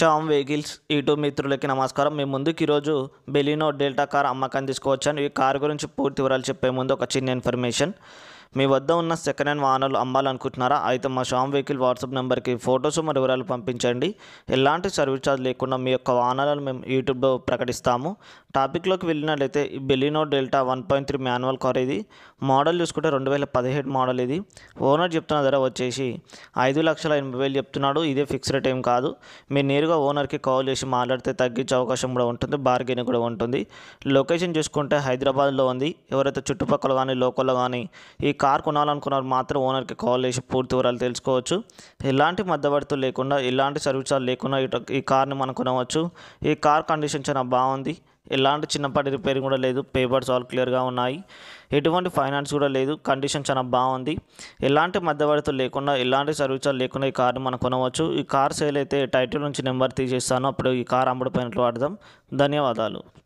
Shyam vehicles YouTube మిత్రులకి నమస్కారం మేము ముందుకు ఈరోజు బెలినో డెల్టా కార్ అమ్మకాన్ని తీసుకువచ్చాను ఈ కార్ గురించి పూర్తి వివరాలు చెప్పే ముందు ఒక చిన్న ఇన్ఫర్మేషన్ మీ వద్ద ఉన్న సెకండ్ హ్యాండ్ వాహనాలు అమ్మాలనుకుంటున్నారా అయితే మా షామ్ వెహికల్ వాట్సాప్ నెంబర్కి ఫొటోస్ మరియు వివరాలు పంపించండి ఎలాంటి సర్వీస్ ఛార్జ్ లేకుండా మీ యొక్క వాహనాలను మేము యూట్యూబ్లో ప్రకటిస్తాము టాపిక్లోకి వెళ్ళినట్లయితే ఈ Baleno Delta one point three manual car ఇది మోడల్ చూసుకుంటే రెండు వేల పదిహేడు మోడల్ ఇది ఓనర్ చెప్తున్న ధర వచ్చేసి ఐదు లక్షల ఎనభై వేలు చెప్తున్నాడు ఇదే ఫిక్స్ రేట్ ఏం కాదు మీరు నేరుగా ఓనర్కి కాల్ చేసి మాట్లాడితే తగ్గించే అవకాశం కూడా ఉంటుంది బార్గెన్ కూడా ఉంటుంది లొకేషన్ చూసుకుంటే హైదరాబాద్లో ఉంది ఎవరైతే చుట్టుపక్కల కానీ లోకల్లో కానీ ఈ కార్ కొనాలనుకున్నారు మాత్రం ఓనర్కి కాల్ చేసి పూర్తి వివరాలు తెలుసుకోవచ్చు ఎలాంటి మధ్యవర్తులు లేకుండా ఎలాంటి సర్వీసాలు లేకుండా ఈ కార్ని మనం కొనవచ్చు ఈ కార్ కండిషన్ చాలా బాగుంది ఎలాంటి చిన్నపాటి రిపేర్ కూడా లేదు పేపర్స్ ఆల్ క్లియర్గా ఉన్నాయి ఎటువంటి ఫైనాన్స్ కూడా లేదు కండిషన్ చాలా బాగుంది ఎలాంటి మధ్యవర్తులు లేకుండా ఎలాంటి సర్వీసాలు లేకుండా ఈ కార్ని మనం కొనవచ్చు ఈ కార్ సేల్ అయితే టైటిల్ నుంచి నెంబర్ తీసేస్తాను అప్పుడు ఈ కార్ అమ్ముడుపోయినట్లు వాడదాం ధన్యవాదాలు